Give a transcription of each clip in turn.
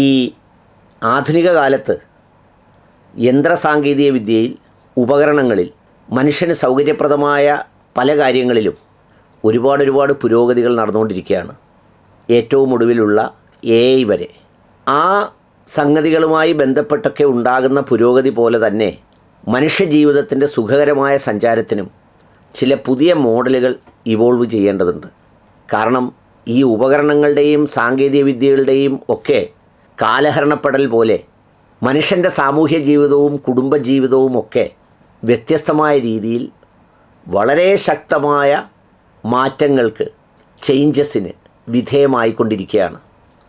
ഈ ആധുനിക കാലത്ത് യന്ത്രസാങ്കേതിക വിദ്യയിൽ ഉപകരണങ്ങളിൽ മനുഷ്യന് സൗകര്യപ്രദമായ പല കാര്യങ്ങളിലും ഒരുപാട് ഒരുപാട് പുരോഗതികൾ നടന്നുകൊണ്ടിരിക്കുകയാണ് ഏറ്റവും ഒടുവിലുള്ള എ ഐ വരെ ആ സംഗതികളുമായി ബന്ധപ്പെട്ടൊക്കെ ഉണ്ടാകുന്ന പുരോഗതി പോലെ തന്നെ മനുഷ്യജീവിതത്തിൻ്റെ സുഖകരമായ സഞ്ചാരത്തിനും ചില പുതിയ മോഡലുകൾ ഇവോൾവ് ചെയ്യേണ്ടതുണ്ട് കാരണം ഈ ഉപകരണങ്ങളുടെയും സാങ്കേതിക വിദ്യകളുടെയും ഒക്കെ കാലഹരണപ്പെടൽ പോലെ മനുഷ്യൻ്റെ സാമൂഹ്യ ജീവിതവും കുടുംബജീവിതവും ഒക്കെ വ്യത്യസ്തമായ രീതിയിൽ വളരെ ശക്തമായ മാറ്റങ്ങൾക്ക് ചേഞ്ചസിന് വിധേയമായിക്കൊണ്ടിരിക്കുകയാണ്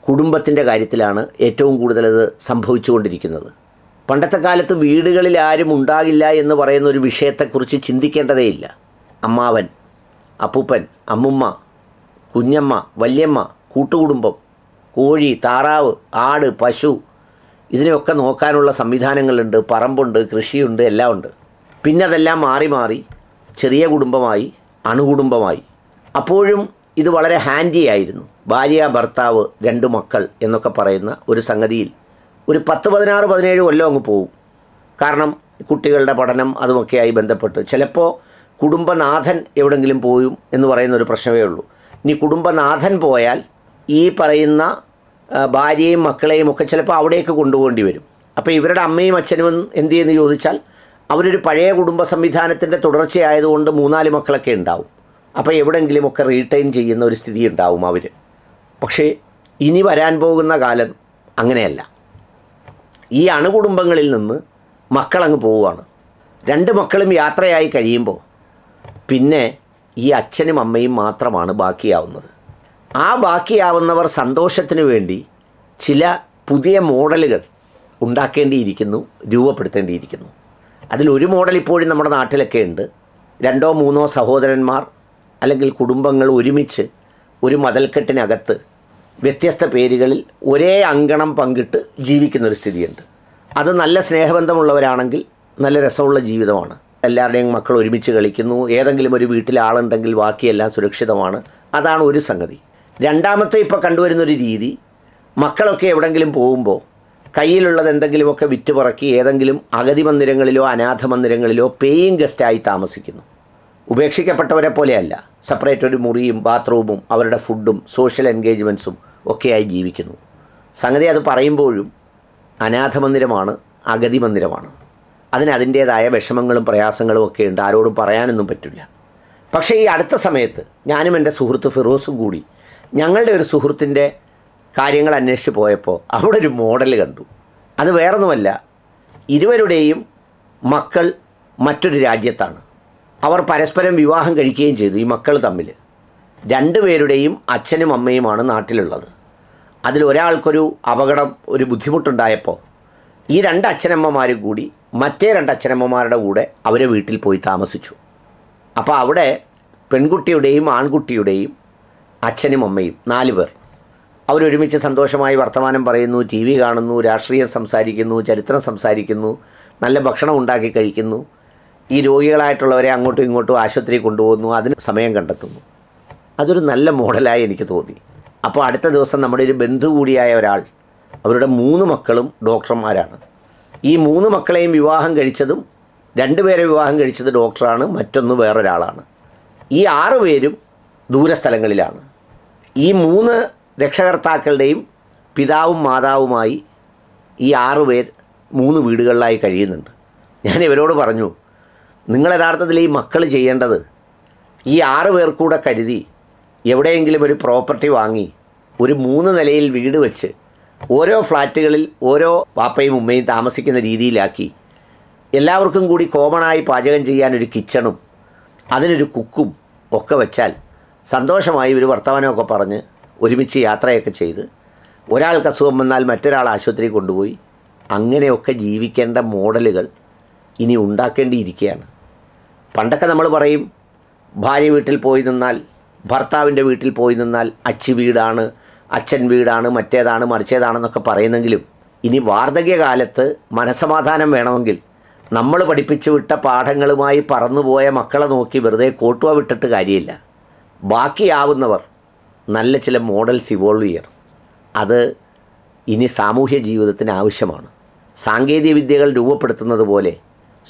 കുടുംബത്തിൻ്റെ കാര്യത്തിലാണ് ഏറ്റവും കൂടുതൽ അത് സംഭവിച്ചുകൊണ്ടിരിക്കുന്നത് പണ്ടത്തെ കാലത്ത് വീടുകളിൽ ആരും ഉണ്ടാകില്ല എന്ന് പറയുന്ന ഒരു വിഷയത്തെക്കുറിച്ച് ചിന്തിക്കേണ്ടതേയില്ല അമ്മാവൻ അപ്പൂപ്പൻ അമ്മുമ്മ കുഞ്ഞമ്മ വല്യമ്മ കൂട്ടുകുടുംബം കോഴി താറാവ് ആട് പശു ഇതിനെയൊക്കെ നോക്കാനുള്ള സംവിധാനങ്ങളുണ്ട് പറമ്പുണ്ട് കൃഷിയുണ്ട് എല്ലാം ഉണ്ട് പിന്നെ അതെല്ലാം മാറി മാറി ചെറിയ കുടുംബമായി അണുകുടുംബമായി അപ്പോഴും ഇത് വളരെ ഹാൻഡി ആയിരുന്നു ഭാര്യ ഭർത്താവ് രണ്ട് മക്കൾ എന്നൊക്കെ പറയുന്ന ഒരു സംഗതിയിൽ ഒരു പത്ത് പതിനാറ് പതിനേഴ് കൊല്ലം അങ്ങ് പോകും കാരണം കുട്ടികളുടെ പഠനം അതുമൊക്കെയായി ബന്ധപ്പെട്ട് ചിലപ്പോൾ കുടുംബനാഥൻ എവിടെങ്കിലും പോയും എന്ന് പറയുന്ന ഒരു പ്രശ്നമേ ഉള്ളൂ ഇനി കുടുംബനാഥൻ പോയാൽ ഈ പറയുന്ന ഭാര്യയും മക്കളെയും ഒക്കെ ചിലപ്പോൾ അവിടേക്ക് കൊണ്ടുപോകേണ്ടി വരും അപ്പോൾ ഇവരുടെ അമ്മയും അച്ഛനും എന്ത് ചെയ്യുന്ന ചോദിച്ചാൽ അവരൊരു പഴയ കുടുംബ സംവിധാനത്തിൻ്റെ തുടർച്ചയായതുകൊണ്ട് മൂന്നാല് മക്കളൊക്കെ ഉണ്ടാവും അപ്പോൾ എവിടെയെങ്കിലുമൊക്കെ റീടൈൻ ചെയ്യുന്ന ഒരു സ്ഥിതി ഉണ്ടാവും അവർ പക്ഷേ ഇനി വരാൻ പോകുന്ന കാലം അങ്ങനെയല്ല ഈ അണുകുടുംബങ്ങളിൽ നിന്ന് മക്കളങ്ങ് പോവുകയാണ് രണ്ട് മക്കളും യാത്രയായി കഴിയുമ്പോൾ പിന്നെ ഈ അച്ഛനും അമ്മയും മാത്രമാണ് ബാക്കിയാവുന്നത് ആ ബാക്കിയാവുന്നവർ സന്തോഷത്തിന് വേണ്ടി ചില പുതിയ മോഡലുകൾ ഉണ്ടാക്കേണ്ടിയിരിക്കുന്നു രൂപപ്പെടുത്തേണ്ടിയിരിക്കുന്നു അതിലൊരു മോഡൽ ഇപ്പോഴും നമ്മുടെ നാട്ടിലൊക്കെ ഉണ്ട് രണ്ടോ മൂന്നോ സഹോദരന്മാർ അല്ലെങ്കിൽ കുടുംബങ്ങൾ ഒരുമിച്ച് ഒരു മതൽക്കെട്ടിനകത്ത് വ്യത്യസ്ത പേരുകളിൽ ഒരേ അങ്കണം പങ്കിട്ട് ജീവിക്കുന്നൊരു സ്ഥിതിയുണ്ട് അത് നല്ല സ്നേഹബന്ധമുള്ളവരാണെങ്കിൽ നല്ല രസമുള്ള ജീവിതമാണ് എല്ലാവരുടെയും മക്കൾ ഒരുമിച്ച് കളിക്കുന്നു ഏതെങ്കിലും ഒരു വീട്ടിൽ ബാക്കിയെല്ലാം സുരക്ഷിതമാണ് അതാണ് ഒരു സംഗതി രണ്ടാമത്തെ ഇപ്പോൾ കണ്ടുവരുന്നൊരു രീതി മക്കളൊക്കെ എവിടെങ്കിലും പോകുമ്പോൾ കയ്യിലുള്ളത് എന്തെങ്കിലുമൊക്കെ വിറ്റുപറക്കി ഏതെങ്കിലും അഗതി മന്ദിരങ്ങളിലോ അനാഥ മന്ദിരങ്ങളിലോ പേയിങ് ഗസ്റ്റായി താമസിക്കുന്നു ഉപേക്ഷിക്കപ്പെട്ടവരെ പോലെയല്ല സെപ്പറേറ്റ് ഒരു മുറിയും ബാത്റൂമും അവരുടെ ഫുഡും സോഷ്യൽ എൻഗേജ്മെൻസും ഒക്കെയായി ജീവിക്കുന്നു സംഗതി അത് പറയുമ്പോഴും അനാഥ മന്ദിരമാണ് അഗതി മന്ദിരമാണ് അതിന് അതിൻ്റേതായ വിഷമങ്ങളും പ്രയാസങ്ങളും ഒക്കെ ഉണ്ട് ആരോടും പറയാനൊന്നും പറ്റില്ല പക്ഷേ ഈ അടുത്ത സമയത്ത് ഞാനും എൻ്റെ സുഹൃത്ത് ഫിറോസും കൂടി ഞങ്ങളുടെ ഒരു സുഹൃത്തിൻ്റെ കാര്യങ്ങൾ അന്വേഷിച്ച് പോയപ്പോൾ അവിടെ ഒരു മോഡൽ കണ്ടു അത് വേറൊന്നുമല്ല ഇരുവരുടെയും മക്കൾ മറ്റൊരു രാജ്യത്താണ് അവർ പരസ്പരം വിവാഹം കഴിക്കുകയും ചെയ്തു ഈ മക്കൾ തമ്മിൽ രണ്ടുപേരുടെയും അച്ഛനും അമ്മയുമാണ് നാട്ടിലുള്ളത് അതിൽ ഒരാൾക്കൊരു അപകടം ഒരു ബുദ്ധിമുട്ടുണ്ടായപ്പോൾ ഈ രണ്ട് അച്ഛനമ്മമാരും കൂടി മറ്റേ രണ്ട് അച്ഛനമ്മമാരുടെ കൂടെ അവരെ വീട്ടിൽ പോയി താമസിച്ചു അപ്പോൾ അവിടെ പെൺകുട്ടിയുടെയും ആൺകുട്ടിയുടെയും അച്ഛനും അമ്മയും നാല് പേർ അവരൊരുമിച്ച് സന്തോഷമായി വർത്തമാനം പറയുന്നു ടി വി കാണുന്നു രാഷ്ട്രീയം സംസാരിക്കുന്നു ചരിത്രം സംസാരിക്കുന്നു നല്ല ഭക്ഷണം ഉണ്ടാക്കി കഴിക്കുന്നു ഈ രോഗികളായിട്ടുള്ളവരെ അങ്ങോട്ടും ഇങ്ങോട്ടും ആശുപത്രി കൊണ്ടുപോകുന്നു അതിന് സമയം കണ്ടെത്തുന്നു അതൊരു നല്ല മോഡലായി എനിക്ക് തോന്നി അപ്പോൾ അടുത്ത ദിവസം നമ്മുടെ ഒരു ബന്ധു കൂടിയായ ഒരാൾ അവരുടെ മൂന്ന് മക്കളും ഡോക്ടർമാരാണ് ഈ മൂന്ന് മക്കളെയും വിവാഹം കഴിച്ചതും രണ്ടുപേരെ വിവാഹം കഴിച്ചത് ഡോക്ടറാണ് മറ്റൊന്ന് വേറൊരാളാണ് ഈ ആറ് പേരും ദൂരസ്ഥലങ്ങളിലാണ് ഈ മൂന്ന് രക്ഷകർത്താക്കളുടെയും പിതാവും മാതാവുമായി ഈ ആറുപേർ മൂന്ന് വീടുകളിലായി കഴിയുന്നുണ്ട് ഞാൻ ഇവരോട് പറഞ്ഞു നിങ്ങൾ യഥാർത്ഥത്തിൽ ഈ മക്കൾ ചെയ്യേണ്ടത് ഈ ആറ് പേർ കൂടെ കരുതി എവിടെയെങ്കിലും ഒരു പ്രോപ്പർട്ടി വാങ്ങി ഒരു മൂന്ന് നിലയിൽ വീട് വെച്ച് ഓരോ ഫ്ലാറ്റുകളിൽ ഓരോ പാപ്പയും ഉമ്മയും താമസിക്കുന്ന രീതിയിലാക്കി എല്ലാവർക്കും കൂടി കോമണായി പാചകം ചെയ്യാൻ ഒരു കിച്ചണും അതിനൊരു കുക്കും ഒക്കെ വെച്ചാൽ സന്തോഷമായി ഒരു വർത്തമാനമൊക്കെ പറഞ്ഞ് ഒരുമിച്ച് യാത്രയൊക്കെ ചെയ്ത് ഒരാൾക്ക് അസുഖം വന്നാൽ മറ്റൊരാൾ ആശുപത്രി കൊണ്ടുപോയി അങ്ങനെയൊക്കെ ജീവിക്കേണ്ട മോഡലുകൾ ഇനി ഉണ്ടാക്കേണ്ടിയിരിക്കുകയാണ് പണ്ടൊക്കെ നമ്മൾ പറയും ഭാര്യ വീട്ടിൽ പോയി നിന്നാൽ ഭർത്താവിൻ്റെ വീട്ടിൽ പോയി നിന്നാൽ അച്ചി വീടാണ് അച്ഛൻ വീടാണ് മറ്റേതാണ് മറിച്ചേതാണെന്നൊക്കെ പറയുന്നെങ്കിലും ഇനി വാർദ്ധക്യകാലത്ത് മനസമാധാനം വേണമെങ്കിൽ നമ്മൾ പഠിപ്പിച്ചു വിട്ട പാഠങ്ങളുമായി പറന്നുപോയ മക്കളെ നോക്കി വെറുതെ കോട്ടുവ വിട്ടിട്ട് കാര്യമില്ല ബാക്കിയാവുന്നവർ നല്ല ചില മോഡൽസ് ഇവോൾവ് ചെയ്യണം അത് ഇനി സാമൂഹ്യ ജീവിതത്തിന് ആവശ്യമാണ് സാങ്കേതിക വിദ്യകൾ രൂപപ്പെടുത്തുന്നത് പോലെ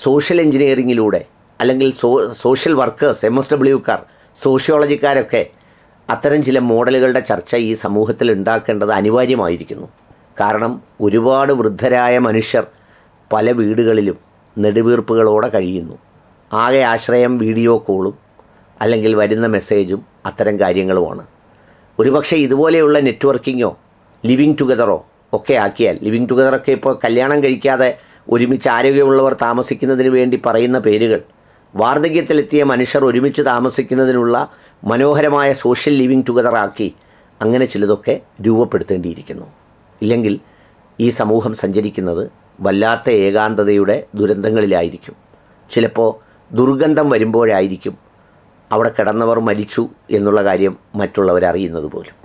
സോഷ്യൽ എൻജിനീയറിങ്ങിലൂടെ അല്ലെങ്കിൽ so social workers M S ഡബ്ല്യുക്കാർ സോഷ്യോളജിക്കാരൊക്കെ അത്തരം ചില മോഡലുകളുടെ ചർച്ച ഈ സമൂഹത്തിൽ ഉണ്ടാക്കേണ്ടത് അനിവാര്യമായിരിക്കുന്നു കാരണം ഒരുപാട് വൃദ്ധരായ മനുഷ്യർ പല വീടുകളിലും നെടുവീർപ്പുകളോടെ കഴിയുന്നു ആകെ ആശ്രയം വീഡിയോ കോളും അല്ലെങ്കിൽ വരുന്ന മെസ്സേജും അത്തരം കാര്യങ്ങളുമാണ് ഒരുപക്ഷെ ഇതുപോലെയുള്ള നെറ്റ്വർക്കിങ്ങോ ലിവിങ് ടുഗതറോ ഒക്കെ ആക്കിയാൽ ലിവിങ് ടുഗതറൊക്കെ ഇപ്പോൾ കല്യാണം കഴിക്കാതെ ഒരുമിച്ച് ആരോഗ്യമുള്ളവർ താമസിക്കുന്നതിന് വേണ്ടി പറയുന്ന പേരുകൾ വാർദ്ധക്യത്തിലെത്തിയ മനുഷ്യർ ഒരുമിച്ച് താമസിക്കുന്നതിനുള്ള മനോഹരമായ സോഷ്യൽ ലിവിങ് ടുഗതറാക്കി അങ്ങനെ ചിലതൊക്കെ രൂപപ്പെടുത്തേണ്ടിയിരിക്കുന്നു ഇല്ലെങ്കിൽ ഈ സമൂഹം സഞ്ചരിക്കുന്നത് വല്ലാത്ത ഏകാന്തതയുടെ ദുരന്തങ്ങളിലായിരിക്കും ചിലപ്പോൾ ദുർഗന്ധം വരുമ്പോഴായിരിക്കും അവിടെ കിടന്നവർ മരിച്ചു എന്നുള്ള കാര്യം മറ്റുള്ളവർ അറിയുന്നത് പോലും